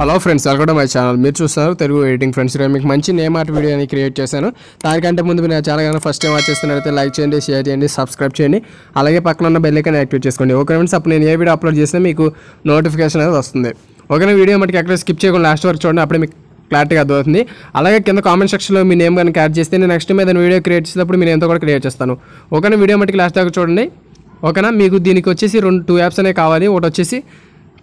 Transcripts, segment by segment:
hello friends welcome my channel మీరు చూస్తున్నారు Telugu editing friends ఇక్కడ మీకు మంచి నేమ్ ఆర్ట్ వీడియోని క్రియేట్ చేశాను దానికంటే ముందు మీరు నా ఛానల్ కానీ ఫస్ట్ టైం వాచ్ చేస్తున్నట్లయితే లైక్ చేయండి షేర్ చేయండి సబ్స్క్రైబ్ చేయండి అలాగే పక్కన ఉన్న బెల్లైకన్ యాక్టివేట్ చేసుకోండి ఓకే ఫ్రెండ్స్ అప్పుడు నేను ఏ వీడియో అప్లోడ్ చేసినా మీకు నోటిఫికేషన్ అనేది వస్తుంది ఓకేనా వీడియో మటుకు ఎక్కడ స్కిప్ చేయకుండా లాస్ట్ వరకు చూడండి అప్పుడు మీకు క్లారిటీగా అర్థమవుతుంది అలాగే కింద కామెంట్ సెక్షన్లో మీ నేమ్ కానీ యాడ్ చేస్తే నేను నెక్స్ట్ మీద వీడియో క్రియేట్ చేసినప్పుడు మీరు ఎంతో కూడా క్రియేట్ చేస్తాను ఓకేనా వీడియో మటుకు లాస్ట్ దాకా చూడండి ఓకేనా మీకు దీనికి వచ్చేసి రెండు టూ యాప్స్ అనేవి కావాలి ఒకటి వచ్చేసి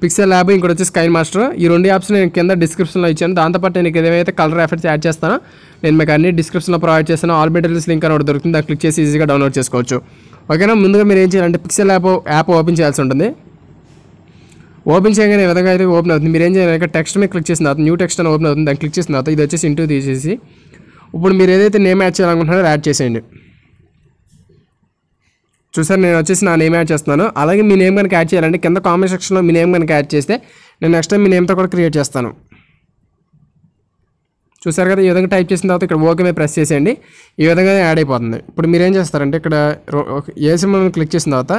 పిక్సెల్ ల్యాబ్ ఇంకోటి వచ్చి స్కై మాస్టర్ ఈ రెండు యాప్స్ నేను కింద డిస్క్రిప్షన్లో ఇచ్చాను దాంతోపాటు నేను ఏదైతే కలర్ ఎఫెక్ట్స్ యాడ్ చేస్తానో నేను మీకు అన్ని డిస్క్రిప్షన్లో ప్రొవైడ్ చేస్తాను ఆల్ మెటీరియల్స్ లింక్ అని ఒకటి దొరుకుతుంది దాన్ని క్లిక్ చేసి ఈజీగా డౌన్లోడ్ చేసుకోవచ్చు ఓకేనా ముందుగా మీరు ఏం చేయాలంటే పిక్సెల్ యాప్ యాప్ ఓపెన్ చేయాల్సి ఉంటుంది ఓపెన్ చేయగానే ఏ విధంగా అయితే ఓపెన్ అవుతుంది మీరు ఏం చేయాలంటే టెక్స్ట్ మీద క్లిక్ చేసిన తర్వాత న్యూ టెక్స్ట్ అని ఓపెన్ అవుతుంది దాన్ని క్లిక్ చేసిన తర్వాత ఇది వచ్చేసి ఇంటూ తీసేసి ఇప్పుడు మీరు ఏదైతే నేమ్ యాడ్ చేయాలనుకుంటున్నారో యాడ్ చేసేయండి చూసారు నేను వచ్చేసి నా నేమ్ యాడ్ చేస్తున్నాను అలాగే మీ నేమ్ కనుక యాడ్ చేయాలంటే కింద కామెంట్ సెక్షన్లో మీ నేమ్ కనుక యాడ్ చేస్తే నేను నెక్స్ట్ టైం మీ నేమ్తో కూడా క్రియేట్ చేస్తాను చూసారు కదా ఈ విధంగా టైప్ చేసిన తర్వాత ఇక్కడ ఓకే మీద ప్రెస్ చేసేయండి ఈ విధంగా యాడ్ అయిపోతుంది ఇప్పుడు మీరు ఏం చేస్తారంటే ఇక్కడ ఏ సింబల్ క్లిక్ చేసిన తర్వాత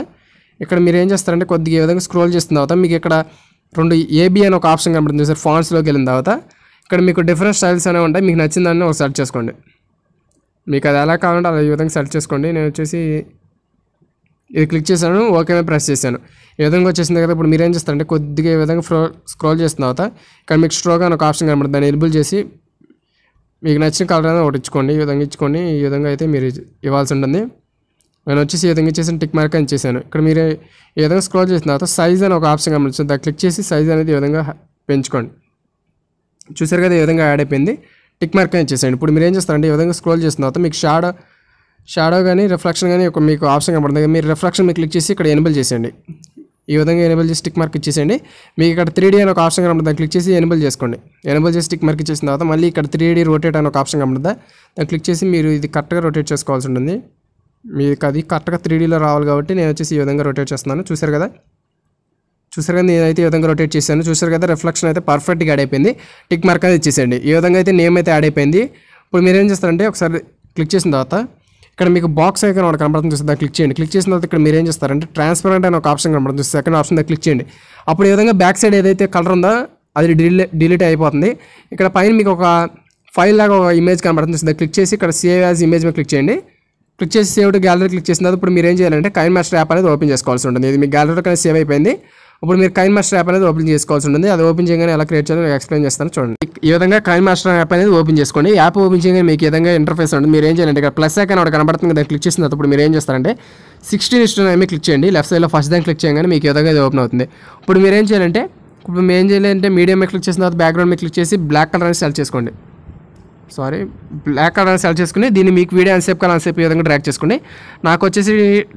ఇక్కడ మీరు ఏం చేస్తారంటే కొద్దిగా ఈ విధంగా స్క్రోల్ చేసిన తర్వాత మీకు ఇక్కడ రెండు ఏబీ అని ఒక ఆప్షన్ కనబడుతుంది సార్ ఫాన్స్లోకి వెళ్ళిన తర్వాత ఇక్కడ మీకు డిఫరెంట్ స్టైల్స్ అనేవి ఉంటాయి మీకు నచ్చిందని ఒక సెర్చ్ చేసుకోండి మీకు అది ఎలా కావాలంటే అలా ఈ విధంగా సెర్చ్ చేసుకోండి నేను వచ్చేసి ఇది క్లిక్ చేశాను ఓకే ప్రెస్ చేశాను ఈ విధంగా వచ్చేసింది కదా ఇప్పుడు మీరేం చేస్తారంటే కొద్దిగా ఈ విధంగా ఫ్రో స్క్రోల్ చేసిన తర్వాత ఇక్కడ మీకు స్ట్రోగా అని ఒక ఆప్షన్ కనబడుతుంది దాన్ని ఎలిబుల్ చేసి మీకు నచ్చిన కలర్ అయినా ఒకటి ఇచ్చుకోండి ఈ విధంగా ఇచ్చుకోండి ఈ విధంగా అయితే మీరు ఇవ్వాల్సి ఉంటుంది నేను వచ్చేసి ఈ విధంగా ఇచ్చేసిన టిక్ మార్క్ అని చేశాను ఇక్కడ మీరు ఈ విధంగా స్క్రోల్ చేసిన తర్వాత సైజ్ అని ఒక ఆప్షన్ కనబడుతుంది దాన్ని క్లిక్ చేసి సైజ్ అనేది ఈ విధంగా పెంచుకోండి చూసారు కదా ఈ విధంగా యాడ్ అయిపోయింది టిక్ మార్క్ అని చేసాను ఇప్పుడు మీరు ఏం చేస్తారంటే ఈ విధంగా స్క్రోల్ చేసిన తర్వాత మీకు షాడో షాడో కానీ రిఫ్లెక్షన్ కానీ ఒక మీకు ఆప్షన్ కనబడుతుంది మీరు రిఫ్లెక్షన్ మీరు క్లిక్ చేసి ఇక్కడ ఎనబుల్ చేసేయండి ఈ విధంగా ఎనబుల్ చేసి టిక్ మార్క్ ఇచ్చేసేయండి మీకు ఇక్కడ త్రీ డీ అని ఒక ఆప్షన్ కనబడుతుంది క్లిక్ చేసి ఎనబుల్ చేసుకోండి ఎనబుల్ చేసి స్టిక్ మార్క్ ఇచ్చేసిన తర్వాత మళ్ళీ ఇక్కడ త్రీ డీ రొటేట్ అని ఒక ఆప్షన్ కనబడుతుంది దాన్ని క్లిక్ చేసి మీరు ఇది కరెక్ట్గా రొటేట్ చేసుకోవాల్సి ఉంటుంది మీకు అది కరెక్ట్గా త్రీ డీలో రావాలి కాబట్టి నేను వచ్చేసి ఈ విధంగా రొటేట్ చేస్తున్నాను చూసారు కదా చూసారు కదా నేనైతే ఈ విధంగా రొటేట్ చేశాను చూసారు కదా రిఫ్లెక్షన్ అయితే పర్ఫెక్ట్గా యాడ్ అయిపోయింది టిక్ మార్క్ అనేది ఇచ్చేసేయండి ఈ విధంగా అయితే నేమ్ అయితే యాడ్ అయిపోయింది ఇప్పుడు మీరు ఏం చేస్తారంటే ఒకసారి క్లిక్ చేసిన తర్వాత ఇక్కడ మీకు బాక్స్ అయితే ఒకటి కనబడుతుంది చూస్తే క్లిక్ చేయండి క్లిక్ చేసిన తర్వాత ఇక్కడ మీరు ఏం చేస్తారంటే ట్రాన్స్పరెంట్ అనే ఒక ఆప్షన్ కనబడుతుంది సెకండ్ ఆప్షన్ దగ్గర క్లిక్ చేయండి అప్పుడు ఈ విధంగా బ్యాక్ సైడ్ ఏదైతే కలర్ ఉందో అది డిలీట్ డిలీట్ అయిపోతుంది ఇక్కడ పైన మీకు ఒక ఫైల్ లాగా ఒక ఇమేజ్ కనబడుతుంది దగ్గర క్లిక్ చేసి ఇక్కడ సేవ్ యాజ్ ఇమేజ్ మీద క్లిక్ చేయండి క్లిక్ చేసి సేవ్ టు గ్యాలరీ క్లిక్ చేసిన తర్వాత ఇప్పుడు మీరు ఏం చేయాలంటే కైన్ మాస్టర్ యాప్ అనేది ఓపెన్ చేసుకోవాల్సి ఉంటుంది ఇది మీ గ్యాలరీలో కానీ సేవ్ అయిపోయింది ఇప్పుడు మీరు కైన్ మాస్టర్ యాప్ అనేది ఓపెన్ చేసుకోవాల్సి ఉంటుంది అది ఓపెన్ చేయగానే ఎలా క్రియేట్ చేయాలో ఎక్స్ప్లెయిన్ చేస్తాను చూడండి ఈ విధంగా కైన్ మాస్టర్ యాప్ అనేది ఓపెన్ చేసుకోండి యాప్ ఓపెన్ చేయగానే మీకు విధంగా ఇంటర్ఫేస్ ఉంటుంది మీరు ఏం చేయాలంటే ఇక్కడ ప్లస్ ఐకాన్ అక్కడ కనబడుతుంది దాన్ని క్లిక్ చేసిన తప్పుడు మీరు ఏం చేస్తారంటే సిక్స్టీన్ ఇష్టం ఏమి క్లిక్ చేయండి లెఫ్ట్ సైడ్లో ఫస్ట్ దాన్ని క్లిక్ చేయగానే మీకు విధంగా ఇది ఓపెన్ అవుతుంది ఇప్పుడు మీరు ఏం చేయాలంటే ఇప్పుడు మేము ఏం చేయాలంటే మీడియం మీద క్లిక్ చేసిన తర్వాత బ్యాక్గ్రౌండ్ మీద క్లిక్ చేసి బ్లాక్ కలర్ అని సెలెక్ట్ చేసుకోండి సారీ బ్లాక్ కలర్ సెలెక్ట్ చేసుకుని దీన్ని మీకు వీడియో ఎంతసేపు కాలం అంతసేపు ఈ విధంగా డ్రాక్ చేసుకోండి నాకు వచ్చేసి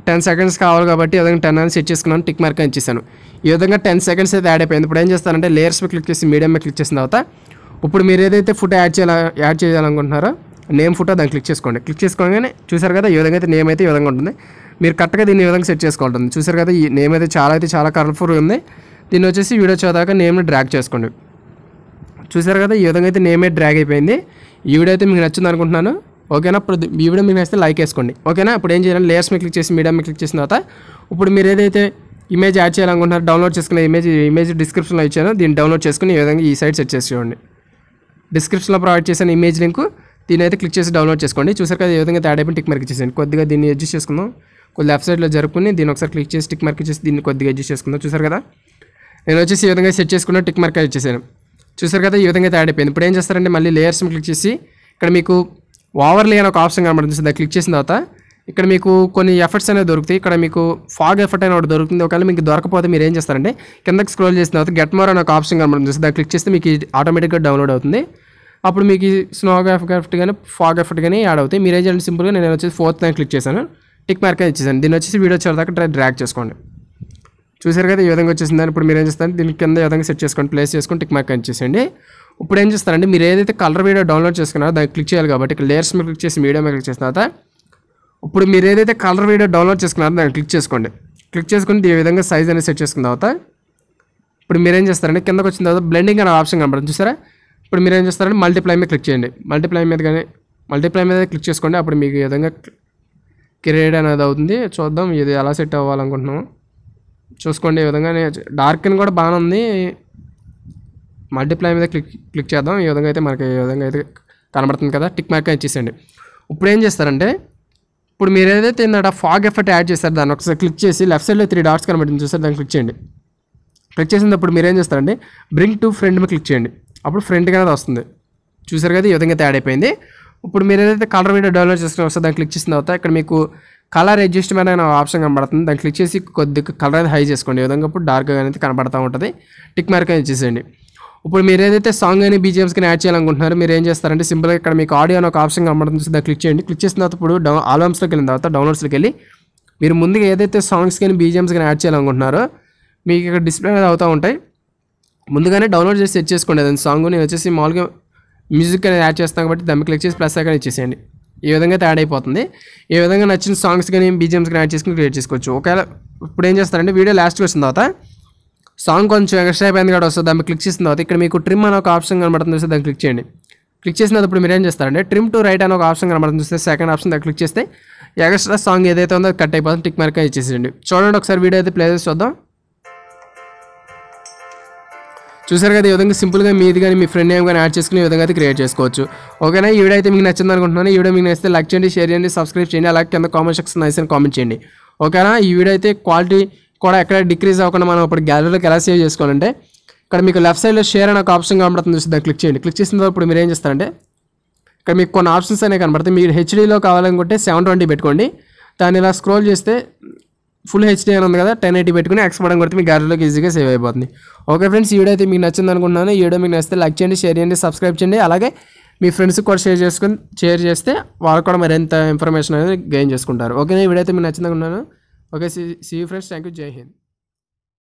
టెన్ సెకండ్స్ కావాలి కాబట్టి ఈ విధంగా టెన్ అని సెట్ చేసుకున్నాను టిక్ మార్క్ అని ఇచ్చేసాను ఈ విధంగా టెన్ సెకండ్స్ అయితే యాడ్ అయిపోయింది ఇప్పుడు ఏం చేస్తానంటే లేయర్స్ మీద క్లిక్ చేసి మీడియం మీద క్లిక్ చేసిన తర్వాత ఇప్పుడు మీరు ఏదైతే ఫోటో యాడ్ చేయాలి యాడ్ చేయాలనుకుంటున్నారో నేమ్ ఫోటో దాన్ని క్లిక్ చేసుకోండి క్లిక్ చేసుకోగానే చూసారు కదా ఈ విధంగా అయితే నేమ్ అయితే ఈ విధంగా ఉంటుంది మీరు కరెక్ట్గా దీన్ని ఈ విధంగా సెట్ చేసుకోవాలి చూసారు కదా ఈ నేమ్ అయితే చాలా అయితే చాలా కలర్ఫుల్ ఉంది దీన్ని వచ్చేసి వీడియో చదివాక నేమ్ని డ్రాగ్ చేసుకోండి చూసారు కదా ఈ విధంగా అయితే నేమే డ్రాగ్ అయిపోయింది ఈ వీడియో అయితే మీకు నచ్చింది అనుకుంటున్నాను ఓకేనా ఇప్పుడు ఈ వీడియో మీకు నచ్చితే లైక్ వేసుకోండి ఓకేనా ఇప్పుడు ఏం చేయాలి లేయర్స్ మీద క్లిక్ చేసి మీడియా మీద క్లిక్ చేసిన తర్వాత ఇప్పుడు మీరు ఏదైతే ఇమేజ్ యాడ్ చేయాలనుకుంటున్నారు డౌన్లోడ్ చేసుకునే ఇమేజ్ ఇమేజ్ డిస్క్రిప్షన్లో ఇచ్చాను దీన్ని డౌన్లోడ్ చేసుకుని ఈ విధంగా ఈ సైట్ సెట్ చేసి చూడండి డిస్క్రిప్షన్లో ప్రొవైడ్ చేసిన ఇమేజ్ లింక్ దీని అయితే క్లిక్ చేసి డౌన్లోడ్ చేసుకోండి చూసారు కదా ఈ విధంగా తేడా టిక్ మార్క్ చేసేయండి కొద్దిగా దీన్ని అడ్జస్ట్ చేసుకుందాం కొద్ది లెఫ్ట్ సైడ్లో జరుపుకుని దీన్ని ఒకసారి క్లిక్ చేసి టిక్ మార్క్ చేసి దీన్ని కొద్దిగా అడ్జస్ట్ చేసుకుందాం చూసారు కదా నేను వచ్చేసి ఈ విధంగా సెట్ చేసుకున్న టిక్ మార్క్ ఇచ్చేసాను చూసారు కదా ఈ విధంగా అయితే యాడ్ అయిపోయింది ఇప్పుడు ఏం చేస్తారంటే మళ్ళీ లేయర్స్ని క్లిక్ చేసి ఇక్కడ మీకు ఓవర్లీ అని ఒక ఆప్షన్ కనబడుతుంది దాన్ని క్లిక్ చేసిన తర్వాత ఇక్కడ మీకు కొన్ని ఎఫర్ట్స్ అనేవి దొరుకుతాయి ఇక్కడ మీకు ఫాగ్ ఎఫర్ట్ అనేది ఒకటి దొరుకుతుంది ఒకవేళ మీకు దొరకపోతే మీరు ఏం చేస్తారంటే కిందకి స్క్రోల్ చేసిన తర్వాత గెట్ మోర్ అని ఒక ఆప్షన్ కనబడుతుంది దాన్ని క్లిక్ చేస్తే మీకు ఆటోమేటిక్గా డౌన్లోడ్ అవుతుంది అప్పుడు మీకు స్నో ఎఫెక్ట్ కానీ ఫాగ్ ఎఫర్ట్ కానీ యాడ్ అవుతాయి మీరు ఏం చేయండి సింపుల్గా నేను వచ్చేసి ఫోర్త్ క్లిక్ చేశాను టిక్ మార్క్ ఇచ్చేసాను దీన్ని వచ్చేసి వీడియో చివరి దాకా డ్రాక్ చేసుకోండి చూసారు కదా ఈ విధంగా వచ్చేసిందని ఇప్పుడు మీరు ఏం చేస్తారు దీని కింద ఏ విధంగా సెట్ చేసుకోండి ప్లేస్ చేసుకొని టిక్ మార్క్ అంచేసేయండి ఇప్పుడు ఏం చేస్తారండి మీరు ఏదైతే కలర్ వీడియో డౌన్లోడ్ చేసుకున్నారో దానికి క్లిక్ చేయాలి కాబట్టి ఇక్కడ లేయర్స్ మీద క్లిక్ చేసి మీడియా మీద క్లిక్ చేసిన తర్వాత ఇప్పుడు మీరు ఏదైతే కలర్ వీడియో డౌన్లోడ్ చేసుకున్నారో దాన్ని క్లిక్ చేసుకోండి క్లిక్ చేసుకుని ఈ విధంగా సైజ్ అనేది సెట్ చేసుకున్న తర్వాత ఇప్పుడు మీరేం చేస్తారండి కిందకు వచ్చిన తర్వాత బ్లెండింగ్ అనే ఆప్షన్ కనబడుతుంది చూసారా ఇప్పుడు మీరు ఏం చేస్తారంటే మల్టీప్లై మీద క్లిక్ చేయండి మల్టీప్లై మీద కానీ మల్టీప్లై మీద క్లిక్ చేసుకోండి అప్పుడు మీకు ఈ విధంగా క్రియేట్ అనేది అవుతుంది చూద్దాం ఇది ఎలా సెట్ అవ్వాలనుకుంటున్నాము చూసుకోండి ఈ విధంగా డార్క్ని కూడా బాగానే ఉంది మల్టీప్లై మీద క్లిక్ క్లిక్ చేద్దాం ఈ విధంగా అయితే మనకి ఈ విధంగా అయితే కనబడుతుంది కదా టిక్ మార్క్ ఇచ్చేసేయండి ఇప్పుడు ఏం చేస్తారంటే ఇప్పుడు మీరు ఏదైతే ఇందట ఫాగ్ ఎఫర్ట్ యాడ్ చేస్తారు దాన్ని ఒకసారి క్లిక్ చేసి లెఫ్ట్ సైడ్లో త్రీ డాట్స్ కనబడింది చూస్తారు దాన్ని క్లిక్ చేయండి క్లిక్ చేసినప్పుడు మీరు ఏం చేస్తారంటే బ్రింగ్ టు ఫ్రెండ్ మీద క్లిక్ చేయండి అప్పుడు ఫ్రెండ్ అనేది వస్తుంది చూసారు కదా ఈ విధంగా అయితే యాడ్ అయిపోయింది ఇప్పుడు మీరు ఏదైతే కలర్ వీడియో డౌన్లోడ్ చేసుకుని వస్తే దాన్ని క్లిక్ చేసిన తర్వాత ఇక్కడ మీకు కలర్ అడ్జస్ట్మెంట్ అనే ఆప్షన్ కనబడుతుంది దాన్ని క్లిక్ చేసి కొద్దిగా కలర్ అయితే హై చేసుకోండి ఏ విధంగా డార్క్గా అనేది కనబడతా ఉంటుంది టిక్ మార్క్ అయితే చేసేయండి ఇప్పుడు మీరు ఏదైతే సాంగ్ అని బీజిఎమ్స్ కానీ యాడ్ చేయాలనుకుంటున్నారో మీరు ఏం చేస్తారంటే సింపుల్గా ఇక్కడ మీకు ఆడియో అని ఒక ఆప్షన్ కనబడుతుంది దాన్ని క్లిక్ చేయండి క్లిక్ చేసిన తర్వాత ఇప్పుడు ఆల్బమ్స్లోకి వెళ్ళిన తర్వాత డౌన్లోడ్స్కి వెళ్ళి మీరు ముందుగా ఏదైతే సాంగ్స్ కానీ బీజిఎమ్స్ కానీ యాడ్ చేయాలనుకుంటున్నారో మీకు ఇక్కడ డిస్ప్లే అనేది అవుతూ ఉంటాయి ముందుగానే డౌన్లోడ్ చేసి సెట్ చేసుకోండి అదని సాంగ్ నేను వచ్చేసి మామూలుగా మ్యూజిక్ అనేది యాడ్ చేస్తాను కాబట్టి దాన్ని క్లిక్ చేసి ప్లస్ అక్కడ ఇచ్చేసేయండి ఈ విధంగా తయారు అయిపోతుంది ఈ విధంగా నచ్చిన సాంగ్స్ కానీ బీజిఎమ్స్ కానీ యాడ్ చేసుకుని క్రియేట్ చేసుకోవచ్చు ఒకవేళ ఇప్పుడు ఏం చేస్తారంటే వీడియో లాస్ట్కి వచ్చిన తర్వాత సాంగ్ కొంచెం ఎక్స్ట్రా అయిపోయింది కూడా వస్తుంది దాన్ని క్లిక్ చేసిన తర్వాత ఇక్కడ మీకు ట్రిమ్ అనే ఒక ఆప్షన్ కనబడుతుంది చూస్తే దాన్ని క్లిక్ చేయండి క్లిక్ చేసినప్పుడు మీరు ఏం చేస్తారంటే ట్రిమ్ టు రైట్ అనే ఒక ఆప్షన్ కనబడుతుంది చూస్తే సెకండ్ ఆప్షన్ దగ్గర క్లిక్ చేస్తే ఎక్స్ట్రా సాంగ్ ఏదైతే ఉందో కట్ అయిపోతుంది టిక్ మార్క్ ఇచ్చేసేయండి చూడండి ఒకసారి వీడియో అయితే ప్లే చేసి చూద్దాం చూసారు కదా ఈ విధంగా సింపుల్గా మీది కానీ మీ ఫ్రెండ్ నేమ్ కానీ యాడ్ చేసుకుని ఈ విధంగా అయితే క్రియేట్ చేసుకోవచ్చు ఓకేనా ఈ వీడియో అయితే మీకు నచ్చింది అనుకుంటున్నాను ఈ వీడియో మీకు నచ్చితే లైక్ చేయండి షేర్ చేయండి సబ్స్క్రైబ్ చేయండి అలాగే కింద కామెంట్ సెక్షన్ నైస్ అని కామెంట్ చేయండి ఓకేనా ఈ వీడియో అయితే క్వాలిటీ కూడా ఎక్కడ డిక్రీజ్ అవ్వకుండా మనం ఇప్పుడు గ్యాలరీలోకి ఎలా సేవ్ చేసుకోవాలంటే ఇక్కడ మీకు లెఫ్ట్ సైడ్లో షేర్ అనే ఒక ఆప్షన్ కనబడుతుంది చూసి దాన్ని క్లిక్ చేయండి క్లిక్ చేసిన తర్వాత ఇప్పుడు మీరు ఏం చేస్తారంటే ఇక్కడ మీకు కొన్ని ఆప్షన్స్ అనేవి కనబడతాయి మీరు హెచ్డీలో కావాలనుకుంటే సెవెన్ ట్వంటీ పెట్టుకోండి దాన్ని ఇలా స్క్రోల్ చేస్తే ఫుల్ హెచ్డీ అని ఉంది కదా టెన్ ఎయిటీ పెట్టుకుని ఎక్స్ పడడం కొడితే మీ గ్యాలరీలోకి ఈజీగా సేవ్ అయిపోతుంది ఓకే ఫ్రెండ్స్ ఈ వీడియో అయితే మీకు నచ్చింది అనుకుంటున్నాను ఈ వీడియో మీకు నచ్చితే లైక్ చేయండి షేర్ చేయండి సబ్స్క్రైబ్ చేయండి అలాగే మీ ఫ్రెండ్స్కి కూడా షేర్ చేసుకుని షేర్ చేస్తే వాళ్ళు కూడా మరింత ఇన్ఫర్మేషన్ అనేది గెయిన్ చేసుకుంటారు ఓకే ఈ వీడియో అయితే మీకు నచ్చిందనుకున్నాను ఓకే సి సి ఫ్రెండ్స్ థ్యాంక్ యూ జై హింద్